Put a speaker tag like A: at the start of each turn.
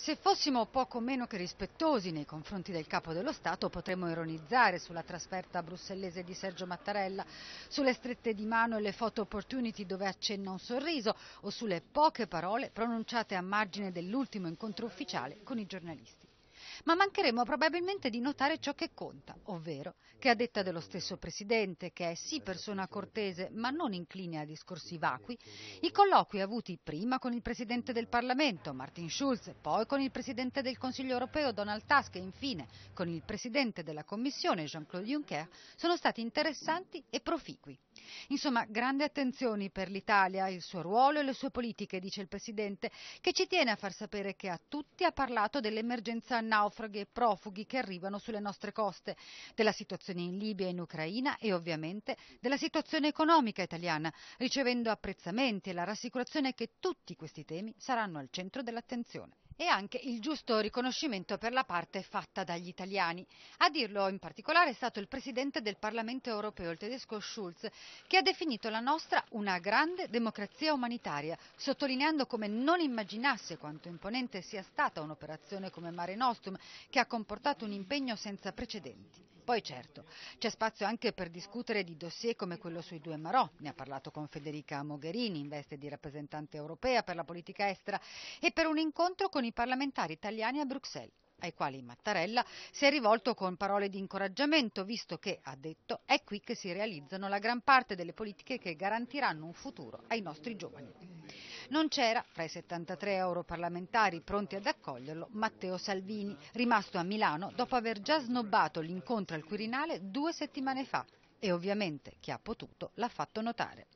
A: Se fossimo poco meno che rispettosi nei confronti del capo dello Stato potremmo ironizzare sulla trasferta brussellese di Sergio Mattarella, sulle strette di mano e le photo opportunity dove accenna un sorriso o sulle poche parole pronunciate a margine dell'ultimo incontro ufficiale con i giornalisti ma mancheremo probabilmente di notare ciò che conta, ovvero che a detta dello stesso Presidente, che è sì persona cortese ma non incline a discorsi vacui, i colloqui avuti prima con il Presidente del Parlamento, Martin Schulz, poi con il Presidente del Consiglio europeo, Donald Tusk e infine con il Presidente della Commissione, Jean-Claude Juncker, sono stati interessanti e proficui. Insomma, grande attenzione per l'Italia, il suo ruolo e le sue politiche, dice il Presidente, che ci tiene a far sapere che a tutti ha parlato dell'emergenza naufraghi e profughi che arrivano sulle nostre coste, della situazione in Libia e in Ucraina e ovviamente della situazione economica italiana, ricevendo apprezzamenti e la rassicurazione che tutti questi temi saranno al centro dell'attenzione e anche il giusto riconoscimento per la parte fatta dagli italiani. A dirlo in particolare è stato il presidente del Parlamento europeo, il tedesco Schulz, che ha definito la nostra una grande democrazia umanitaria, sottolineando come non immaginasse quanto imponente sia stata un'operazione come Mare Nostrum, che ha comportato un impegno senza precedenti. Poi certo, c'è spazio anche per discutere di dossier come quello sui due Marò, ne ha parlato con Federica Mogherini in veste di rappresentante europea per la politica estera e per un incontro con i i parlamentari italiani a Bruxelles ai quali Mattarella si è rivolto con parole di incoraggiamento, visto che, ha detto, è qui che si realizzano la gran parte delle politiche che garantiranno un futuro ai nostri giovani. Non c'era, fra i 73 europarlamentari pronti ad accoglierlo, Matteo Salvini, rimasto a Milano dopo aver già snobbato l'incontro al Quirinale due settimane fa e ovviamente chi ha potuto l'ha fatto notare.